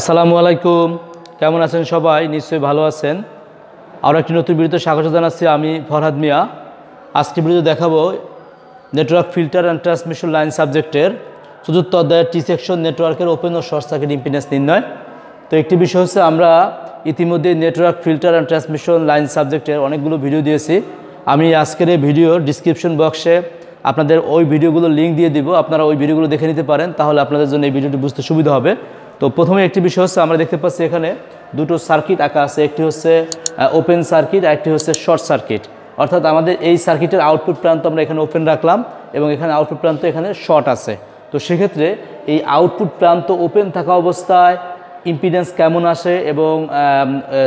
আসসালামু আলাইকুম কেমন আছেন সবাই নিশ্চয়ই ভালো আছেন আরও একটি নতুন বিরুদ্ধে স্বাগত জানাচ্ছি আমি ফরহাদ মিয়া আজকে ভিডিও দেখাবো network filter and transmission line সাবজেক্টের চতুর্থ অধ্যায়ের টি সেকশন নেটওয়ার্কের ওপেন ও শর্ট সার্কিট ইম্পিনেন্স নির্ণয় তো একটি বিষয় হচ্ছে আমরা ইতিমধ্যে network filter and transmission line সাবজেক্টের অনেকগুলো ভিডিও দিয়েছি আমি আজকের এই ভিডিওর ডিসক্রিপশন বক্সে আপনাদের ওই ভিডিওগুলো লিঙ্ক দিয়ে দিব আপনারা ওই ভিডিওগুলো দেখে নিতে পারেন তাহলে আপনাদের জন্য এই ভিডিওটি বুঝতে সুবিধা হবে তো প্রথমে একটি বিষয় হচ্ছে আমরা দেখতে পাচ্ছি এখানে দুটো সার্কিট আঁকা আছে একটি হচ্ছে ওপেন সার্কিট আর একটি হচ্ছে শর্ট সার্কিট অর্থাৎ আমাদের এই সার্কিটের আউটপুট প্রান্ত আমরা এখানে ওপেন রাখলাম এবং এখানে আউটপুট প্রান্ত এখানে শর্ট আছে তো সেক্ষেত্রে এই আউটপুট প্রান্ত ওপেন থাকা অবস্থায় ইম্পিডেন্স কেমন আসে এবং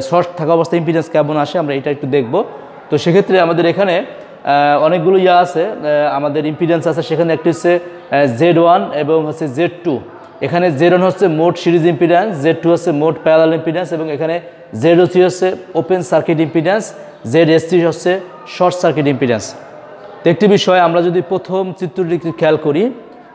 শর্ট থাকা অবস্থায় ইম্পিডেন্স কেমন আসে আমরা এটা একটু দেখব তো সেক্ষেত্রে আমাদের এখানে অনেকগুলো ইয়া আছে আমাদের ইম্পিডেন্স আছে সেখানে একটি হচ্ছে জেড ওয়ান এবং হচ্ছে জেড টু এখানে জেড ওয়ান হচ্ছে মোট সিরিজ ইম্পিডেন্স জেড টু হচ্ছে মোট প্যারাল ইম্পিডেন্স এবং এখানে জেড ও থ্রি হচ্ছে open circuit impedance Z S three হচ্ছে শর্ট সার্কিট ইম্পিডেন্স তো একটি বিষয় আমরা যদি প্রথম চিত্রটি খেয়াল করি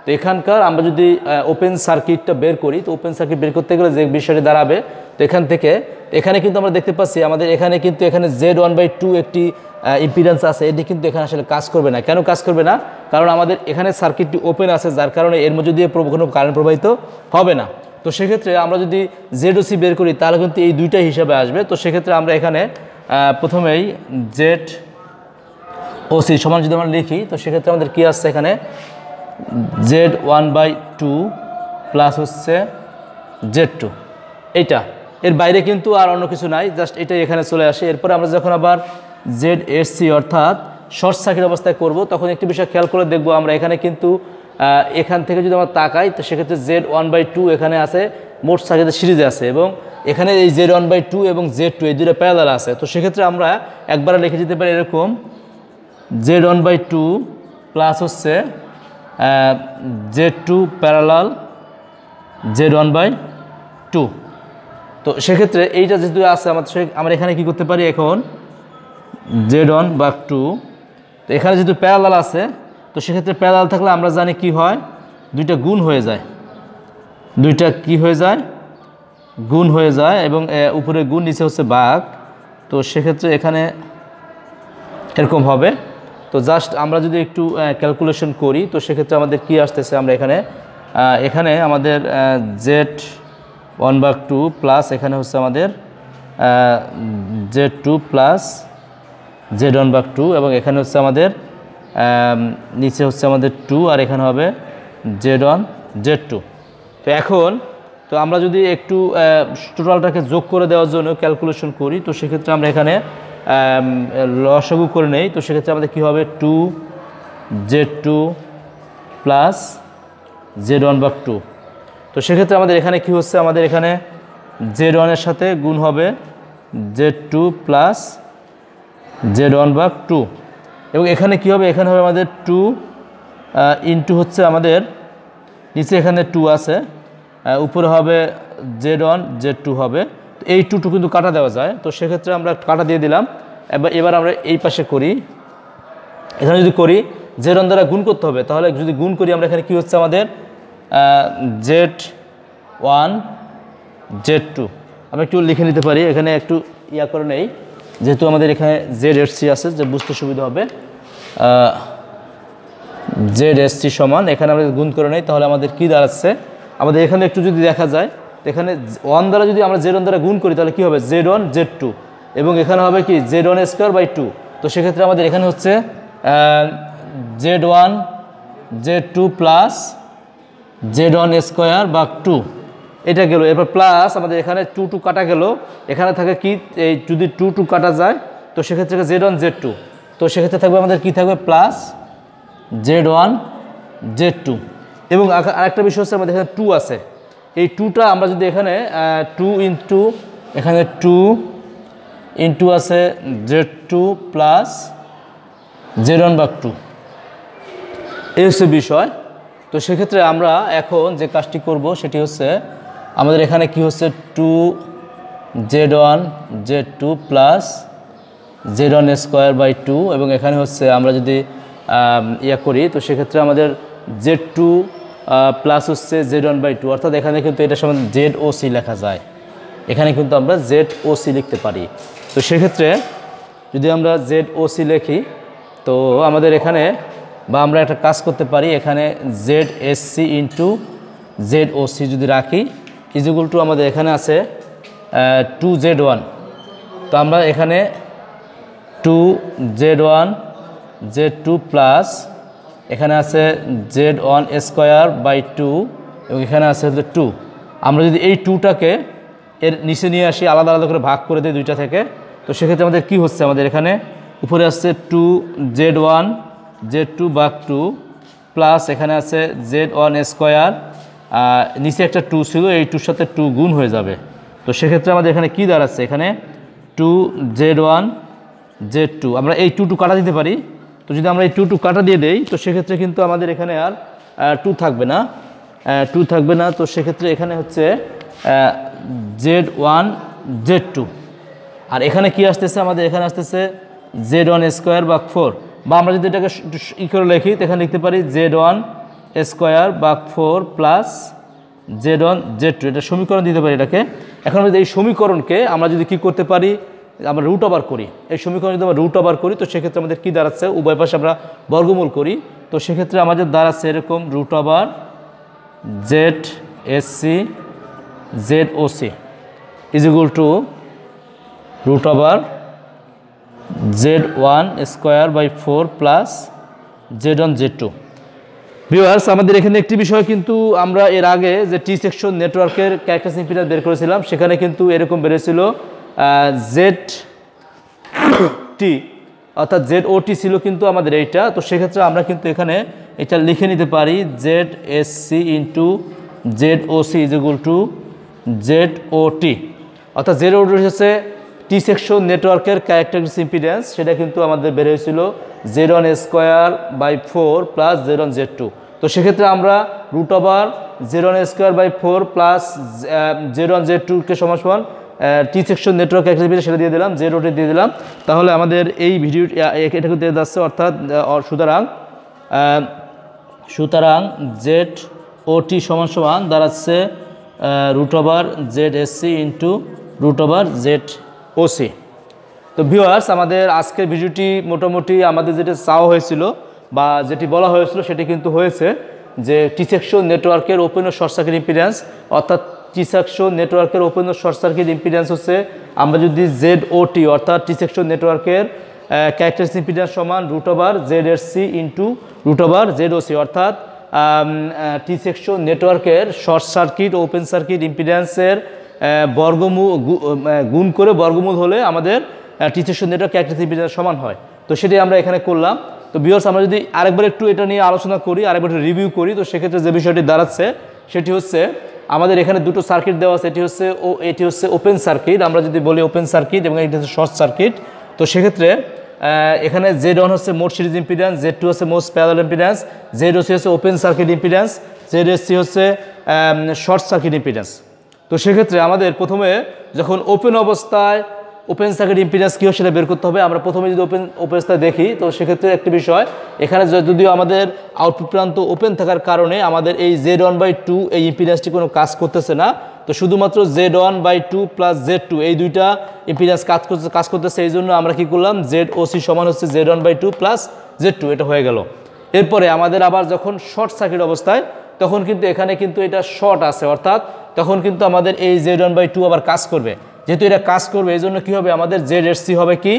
তো এখানকার আমরা যদি ওপেন সার্কিটটা বের করি তো ওপেন সার্কিট বের করতে গেলে যে বিষয়টি দাঁড়াবে তো এখান থেকে এখানে কিন্তু আমরা দেখতে পাচ্ছি আমাদের এখানে কিন্তু এখানে জেড ওয়ান বাই টু একটি ইম্পিডেন্স আছে এটি কিন্তু এখানে আসলে কাজ করবে না কেন কাজ করবে না কারণ আমাদের এখানে সার্কিটটি ওপেন আছে যার কারণে এর মধ্যে দিয়ে কোনো কারেন্ট প্রবাহিত হবে না তো সেক্ষেত্রে আমরা যদি জেড ওসি বের করি তাহলে কিন্তু এই দুইটা হিসাবে আসবে তো সেক্ষেত্রে আমরা এখানে প্রথমেই জেড ওসি সমান যদি আমরা লিখি তো সেক্ষেত্রে আমাদের কী আসছে এখানে Z one by two plus হচ্ছে জেড টু এইটা এর বাইরে কিন্তু আর অন্য কিছু নাই জাস্ট এটাই এখানে চলে আসে এরপরে আমরা যখন আবার জেড এস সি অর্থাৎ শর্ট সার্কিট অবস্থায় করব তখন একটি বিষয় খেয়াল করে দেখব আমরা এখানে কিন্তু এখান থেকে যদি আমরা তাকাই তো সেক্ষেত্রে জেড ওয়ান বাই টু এখানে আছে মোট সার্কিটের সিরিজে আছে এবং এখানে এই জেড ওয়ান বাই টু এবং জেড টু এই দুটো প্যারালাল আছে তো সেক্ষেত্রে আমরা একবারে লিখে যেতে পারি এরকম Z one by two plus হচ্ছে Z two parallel Z one by two তো সেক্ষেত্রে এইটা যেহেতু আছে আমাদের আমরা এখানে কি করতে পারি এখন জেড ওয়ান বা টু তো এখানে যেহেতু প্যারালাল আছে তো সেক্ষেত্রে প্যারালাল থাকলে আমরা জানি কি হয় দুইটা গুণ হয়ে যায় দুইটা কি হয়ে যায় গুণ হয়ে যায় এবং উপরে গুণ নিচে হচ্ছে বাঘ তো সেক্ষেত্রে এখানে এরকম হবে তো জাস্ট আমরা যদি একটু ক্যালকুলেশন করি তো সেক্ষেত্রে আমাদের কি আসতেছে আমরা এখানে এখানে আমাদের Z one by two plus এখানে হচ্ছে আমাদের Z two plus Z one by two এবং এখানে হচ্ছে আমাদের নিচে হচ্ছে আমাদের টু আর এখানে হবে জেড ওয়ান জেড টু তো এখন তো আমরা যদি একটু টোটালটাকে যোগ করে দেওয়ার জন্য ক্যালকুলেশন করি তো সেক্ষেত্রে আমরা এখানে লসাগু করে নেই তো সেক্ষেত্রে আমাদের কী হবে two Z two plus Z one by two তো সেক্ষেত্রে আমাদের এখানে কি হচ্ছে আমাদের এখানে জেড ওয়ানের সাথে গুণ হবে Z two plus Z one ভাগ টু এবং এখানে কি হবে এখানে হবে আমাদের টু ইন্টু হচ্ছে আমাদের নিচে এখানে টু আছে উপরে হবে জেড ওয়ান জেড টু হবে তো এই টুটু কিন্তু কাটা দেওয়া যায় তো সেক্ষেত্রে আমরা কাটা দিয়ে দিলাম এবার এবার আমরা এই পাশে করি এখানে যদি করি জেড ওয়ান দ্বারা গুণ করতে হবে তাহলে যদি গুণ করি আমরা এখানে কি হচ্ছে আমাদের জেড ওয়ান জেড টু আমি একটু লিখে নিতে পারি এখানে একটু ইয়া করে নেই যেহেতু আমাদের এখানে জেড এস আছে যে বুঝতে সুবিধা হবে জেড এস সমান এখানে আমরা গুণ করে নেই তাহলে আমাদের কী দাঁড়াচ্ছে আমাদের এখানে একটু যদি দেখা যায় এখানে ওয়ান দ্বারা যদি আমরা জেড ওয়ান দ্বারা গুণ করি তাহলে কী হবে জেড ওয়ান জেড টু এবং এখানে হবে কি Z one square by two তো সেক্ষেত্রে আমাদের এখানে হচ্ছে Z one Z two plus Z one square by two এটা গেল এরপর প্লাস আমাদের এখানে টু টু কাটা গেল এখানে থাকে কি এই যদি টু টু কাটা যায় তো সেক্ষেত্রে জেড ওয়ান জেড টু তো সেক্ষেত্রে থাকবে আমাদের কি থাকবে plus Z one Z two এবং আরেকটা বিষয় হচ্ছে আমাদের এখানে টু আছে এই টুটা আমরা যদি এখানে টু ইন্টু এখানে টু ইন্টু আছে Z two plus Z one by two এই হচ্ছে বিষয় তো সেক্ষেত্রে আমরা এখন যে কাজটি করব সেটি হচ্ছে আমাদের এখানে কি হচ্ছে two Z one Z two plus Z one square by two এবং এখানে হচ্ছে আমরা যদি ইয়া করি তো সেক্ষেত্রে আমাদের জেড টু প্লাস হচ্ছে জেড ওয়ান বাই টু অর্থাৎ এখানে কিন্তু এটা সম্বন্ধে জেড ও সি লেখা যায় এখানে কিন্তু আমরা জেড ও সি লিখতে পারি তো সেক্ষেত্রে যদি আমরা জেড ও সি লেখি তো আমাদের এখানে বা আমরা একটা কাজ করতে পারি এখানে Z S C into Z O C যদি রাখি ইজিকুল টু আমাদের এখানে আছে টু জেড ওয়ান তো আমরা এখানে two Z one Z two plus এখানে আছে Z one square by two এবং এখানে আছে হচ্ছে টু আমরা যদি এই টুটাকে এর নিচে নিয়ে আসি আলাদা আলাদা করে ভাগ করে দিই দুইটা থেকে তো সেক্ষেত্রে আমাদের কি হচ্ছে আমাদের এখানে উপরে আসছে two Z one Z two by two plus এখানে আছে জেড ওয়ান স্কোয়ার নিচে একটা টু ছিল এই টুর সাথে টু গুণ হয়ে যাবে তো সেক্ষেত্রে আমাদের এখানে কি দাঁড়াচ্ছে এখানে two Z one Z two আমরা এই টু টু কাটা দিতে পারি তো যদি আমরা এই টু টু কাটা দিয়ে দেই তো সেক্ষেত্রে কিন্তু আমাদের এখানে আর টু থাকবে না টু থাকবে না তো সেক্ষেত্রে এখানে হচ্ছে জেড ওয়ান জেড টু আর এখানে কি আসতেছে আমাদের এখানে আসতেছে জেড ওয়ান স্কোয়ার বা ফোর বা আমরা যদি এটাকে ই করে লিখি তো এখানে লিখতে পারি জেড ওয়ান স্কোয়ার বা four plus Z one Z two এটা সমীকরণ দিতে পারি এটাকে এখন যদি এই সমীকরণকে আমরা যদি কি করতে পারি আমরা রুট ওভার করি এই সমীকরণ যদি আমরা রুট ওভার করি তো সেক্ষেত্রে আমাদের কী দাঁড়াচ্ছে উভয় পাশে আমরা বর্গমূল করি তো সেক্ষেত্রে আমাদের দাঁড়াচ্ছে এরকম রুট আবার Z SC Z O OC is equal to root আবার Z one square by four plus Z one Z two viewers আমাদের এখানে একটি বিষয় কিন্তু আমরা এর আগে যে টি সেকশন নেটওয়ার্কের ক্যারেক্টার ইম্পিডেন্স বের করেছিলাম সেখানে কিন্তু এরকম বেড়েছিল জেড টি অর্থাৎ জেড ও টি ছিল কিন্তু আমাদের এইটা তো সেক্ষেত্রে আমরা কিন্তু এখানে এটা লিখে নিতে পারি Z S C into Z O C is equal to Z O T অর্থাৎ জেড ও টি হচ্ছে টি সেকশন নেটওয়ার্কের ক্যারেক্টারিস ইম্পিডেন্স সেটা কিন্তু আমাদের বের হয়েছিল Z one square by four plus Z one Z two তো সেক্ষেত্রে আমরা root over Z one square by four plus Z one Z টুকে one T section network activity সেটা দিয়ে দিলাম জেড ওটে দিয়ে দিলাম তাহলে আমাদের এই ভিডিও uh, এটা কিন্তু যাচ্ছে অর্থাৎ uh, সুতরাং um, সুতরাং জেড ওটি সমান সমান দাঁড়াচ্ছে root over Z SC into root over Z OC তো ভিওয়ার্স আমাদের আজকের ভিডিওটি মোটামুটি আমাদের যেটা চাওয়া হয়েছিল বা যেটি বলা হয়েছিল সেটি কিন্তু হয়েছে যে টিসেকশো নেটওয়ার্কের ওপেন ও শর্ট সার্কিট ইম্পিডেন্স অর্থাৎ টিসেকশো নেটওয়ার্কের ওপেন ও শর্ট সার্কিট ইম্পিডেন্স হচ্ছে আমরা যদি জেড ওটি অর্থাৎ টিসেকশো নেটওয়ার্কের ক্যারেক্টার ইম্পিডেন্স সমান রুট ওভার জেড এর C into root over Z O C অর্থাৎ টিসেকশো নেটওয়ার্কের শর্ট সার্কিট ওপেন সার্কিট ইম্পিডেন্সের বর্গমূল গুণ করে বর্গমূল হলে আমাদের টিচার শূন্যটা ক্যারেক্টার সমান হয় তো সেটাই আমরা এখানে করলাম তো বিয়র্স আমরা যদি আরেকবার একটু এটা নিয়ে আলোচনা করি আরেকবার একটু রিভিউ করি তো সেক্ষেত্রে যে বিষয়টি দাঁড়াচ্ছে সেটি হচ্ছে আমাদের এখানে দুটো সার্কিট দেওয়া আছে এটি হচ্ছে ও এটি হচ্ছে ওপেন সার্কিট আমরা যদি বলি ওপেন সার্কিট এবং এটি হচ্ছে শর্ট সার্কিট তো সেক্ষেত্রে এখানে জেড ওয়ান হচ্ছে মোট সিরিজ ইম্পিডেন্স জেড টু হচ্ছে most parallel impedance Z O C হচ্ছে open circuit impedance Z S C হচ্ছে শর্ট সার্কিট ইম্পিডেন্স তো সেক্ষেত্রে আমাদের প্রথমে যখন ওপেন অবস্থায় ওপেন সার্কিট ইম্পিডেন্স কী সেটা বের করতে হবে আমরা প্রথমে যদি ওপেন অবস্থায় দেখি তো সেক্ষেত্রে একটি বিষয় এখানে যদিও আমাদের আউটপুট প্রান্ত ওপেন থাকার কারণে আমাদের এই জেড ওয়ান বাই টু এই ইম্পিডেন্সটি কোনো কাজ করতেছে না তো শুধুমাত্র Z one by two plus Z two এই দুইটা ইম্পিডেন্স কাজ করতে কাজ করতেছে এই জন্য আমরা কি করলাম জেড ওসি সমান হচ্ছে Z one by two plus Z two এটা হয়ে গেল এরপরে আমাদের আবার যখন শর্ট সার্কিট অবস্থায় তখন কিন্তু এখানে কিন্তু এটা শর্ট আছে অর্থাৎ তখন কিন্তু আমাদের এই জেড ওয়ান বাই টু আবার কাজ করবে যেহেতু এটা কাজ করবে এই জন্য কী হবে আমাদের জেড এস সি হবে কি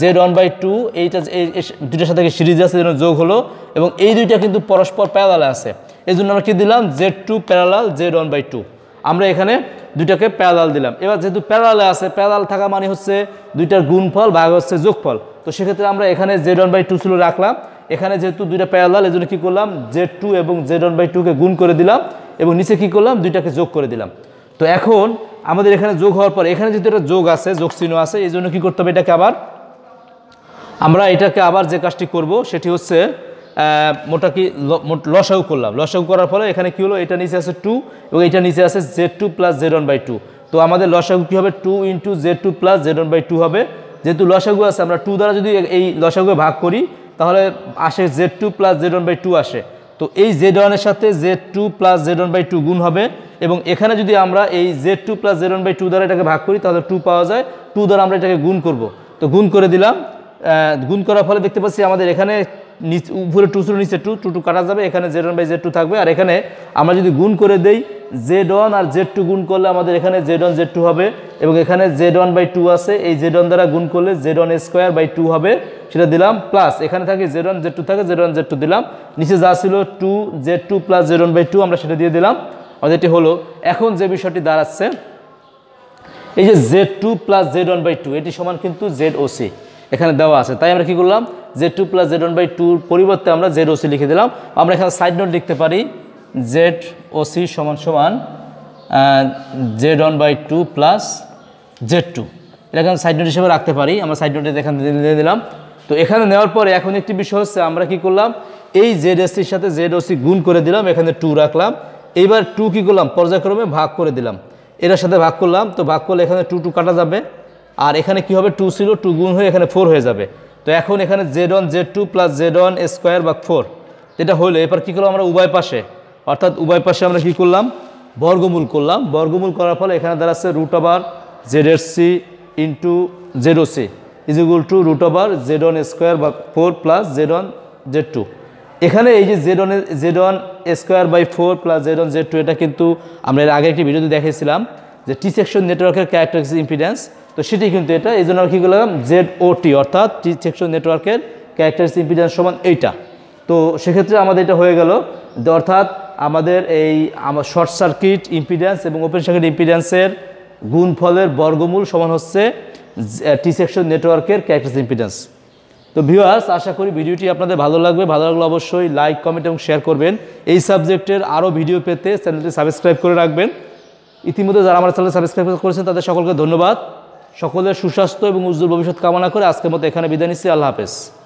জেড ওয়ান বাই টু এইটা এই দুইটার সাথে সিরিজ আছে যেন যোগ হলো এবং এই দুইটা কিন্তু পরস্পর প্যারালাল আছে এই জন্য আমরা কী দিলাম Z two parallel Z one by two আমরা এখানে দুইটাকে প্যারাল দিলাম এবার যেহেতু প্যারালে আছে প্যারাল থাকা মানে হচ্ছে দুইটার গুণফল ভাগ হচ্ছে যোগফল তো সেক্ষেত্রে আমরা এখানে জেড ওয়ান বাই টু ছিল রাখলাম এখানে যেহেতু দুইটা প্যাদাল এই জন্য কী করলাম জেড টু এবং জেড ওয়ান বাই টুকে গুণ করে দিলাম এবং নিচে কী করলাম দুইটাকে যোগ করে দিলাম তো এখন আমাদের এখানে যোগ হওয়ার পর এখানে যেহেতু এটা যোগ আছে যোগ চিহ্ন আছে এই জন্য কী করতে হবে এটাকে আবার আমরা এটাকে আবার যে কাজটি করব সেটি হচ্ছে মোটা কি লসাউ করলাম লসাউ করার ফলে এখানে কী হলো এটা নিচে আছে টু এবং এটা নিচে আছে Z two plus Z one by two তো আমাদের লসাগু কী হবে two into Z two plus Z one by two হবে যেহেতু লসাগু আছে আমরা টু দ্বারা যদি এই লসাগুয়ে ভাগ করি তাহলে আসে Z two plus Z one by two আসে তো এই জেড ওয়ানের সাথে Z two plus Z one by two গুণ হবে এবং এখানে যদি আমরা এই Z two plus Z one by two দ্বারা এটাকে ভাগ করি তাহলে টু পাওয়া যায় টু দ্বারা আমরা এটাকে গুণ করব তো গুণ করে দিলাম গুণ করার ফলে দেখতে পাচ্ছি আমাদের এখানে উপরে টু ছিল নিচে টু টু টু কাটা যাবে এখানে Z one by Z two থাকবে আর এখানে আমরা যদি গুণ করে দেই জেড ওয়ান আর জেড টু গুণ করলে আমাদের এখানে জেড ওয়ান জেড টু হবে এবং এখানে জেড ওয়ান বাই টু আছে এই জেড ওয়ান দ্বারা গুণ করলে Z one square by two হবে সেটা দিলাম প্লাস এখানে থাকে জেড ওয়ান জেড টু থাকে জেড ওয়ান জেড টু দিলাম নিচে যা ছিল two Z two plus Z one by two আমরা সেটা দিয়ে দিলাম আমাদের এটি হলো এখন যে বিষয়টি দাঁড়াচ্ছে এই যে Z two plus Z one by two এটি সমান কিন্তু জেড ওসি এখানে দেওয়া আছে তাই আমরা কি করলাম Z two plus Z one by টুর পরিবর্তে আমরা জেড ওসি লিখে দিলাম আমরা এখানে সাইড নোট লিখতে পারি জেড ওসি সমান সমান Z one by two plus Z two এটা এখানে সাইড নোট হিসেবে রাখতে পারি আমরা সাইড নোটে এখানে দিয়ে দিলাম তো এখানে নেওয়ার পরে এখন একটি বিষয় হচ্ছে আমরা কি করলাম এই জেড এসির সাথে জেড ওসি গুণ করে দিলাম এখানে টু রাখলাম এইবার টু কী করলাম পর্যায়ক্রমে ভাগ করে দিলাম এটার সাথে ভাগ করলাম তো ভাগ করলে এখানে টু টু কাটা যাবে আর এখানে কি হবে টু ছিল টু গুণ হয়ে এখানে ফোর হয়ে যাবে তো এখন এখানে Z one Z two plus Z one square বা ফোর এটা হলো এবার কী করলাম আমরা উভয় পাশে অর্থাৎ উভয় পাশে আমরা কী করলাম বর্গমূল করলাম বর্গমূল করার ফলে এখানে দাঁড়াচ্ছে রুট আবার জেড এর C into Z O C is equal to root over Z one square বা four plus Z one Z two এখানে এই যে Z one Z one square by four plus Z one Z two এটা কিন্তু আমরা এর আগে একটি ভিডিওতে দেখেছিলাম যে টি সেকশন নেটওয়ার্কের ক্যারেক্টারিস্টিক ইম্পিডেন্স তো সেটি কিন্তু এটা এই জন্য আমরা কী করলাম জেড ও টি অর্থাৎ টি সেকশন নেটওয়ার্কের ক্যারেক্টারিস ইম্পিডেন্স সমান এইটা তো সেক্ষেত্রে আমাদের এটা হয়ে গেল অর্থাৎ আমাদের এই আমার শর্ট সার্কিট ইম্পিডেন্স এবং ওপেন সার্কিট ইম্পিডেন্সের গুণফলের বর্গমূল সমান হচ্ছে টি সেকশন নেটওয়ার্কের ক্যারেক্টারিস ইম্পিডেন্স তো ভিউয়ার্স আশা করি ভিডিওটি আপনাদের ভালো লাগবে ভালো লাগলে অবশ্যই লাইক কমেন্ট এবং শেয়ার করবেন এই সাবজেক্টের আরও ভিডিও পেতে চ্যানেলটি সাবস্ক্রাইব করে রাখবেন ইতিমধ্যে যারা আমার চ্যানেল সাবস্ক্রাইব করেছেন তাদের সকলকে ধন্যবাদ সকলের সুস্বাস্থ্য এবং উজ্জ্বল ভবিষ্যৎ কামনা করে আজকের মতো এখানে বিদায় নিচ্ছি আল্লাহ হাফেজ